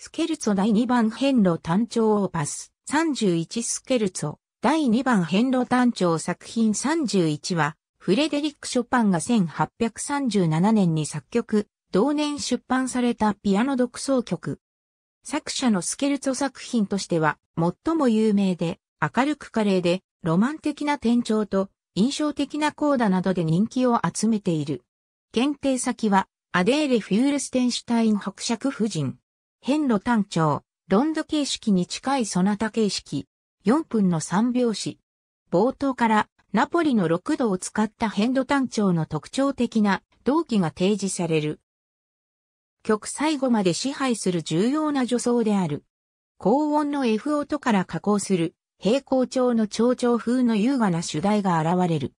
スケルツォ第2番変路単調オーパス31スケルツォ第2番変路単調作品31はフレデリック・ショパンが1837年に作曲、同年出版されたピアノ独奏曲。作者のスケルツォ作品としては最も有名で明るく華麗でロマン的な転調と印象的なコーダなどで人気を集めている。検定先はアデーレ・フュールステンシュタイン伯爵夫人。変路単調、ロンド形式に近いソナタ形式、4分の3拍子。冒頭からナポリの6度を使った変度単調の特徴的な動機が提示される。曲最後まで支配する重要な助走である。高音の F 音から加工する平行調の長調風の優雅な主題が現れる。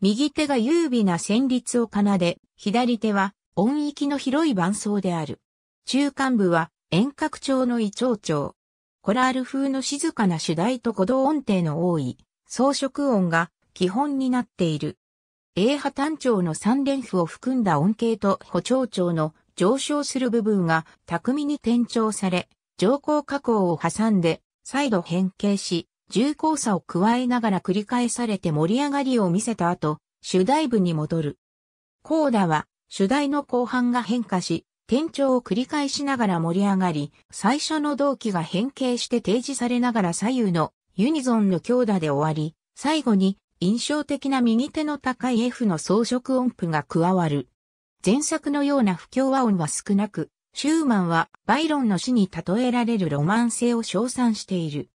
右手が優美な旋律を奏で、左手は音域の広い伴奏である。中間部は遠隔調の胃腸調。コラール風の静かな主題と鼓動音程の多い装飾音が基本になっている。A 波単調の三連符を含んだ音形と補聴調の上昇する部分が巧みに転調され、上降加工を挟んで再度変形し、重厚さを加えながら繰り返されて盛り上がりを見せた後、主題部に戻る。コーダは主題の後半が変化し、転調を繰り返しながら盛り上がり、最初の同期が変形して提示されながら左右のユニゾンの強打で終わり、最後に印象的な右手の高い F の装飾音符が加わる。前作のような不協和音は少なく、シューマンはバイロンの死に例えられるロマン性を称賛している。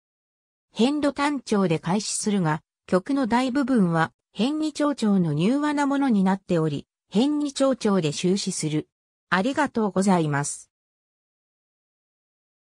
変度単調で開始するが、曲の大部分は変二蝶調の柔和なものになっており、変二蝶調で終始する。ありがとうございます。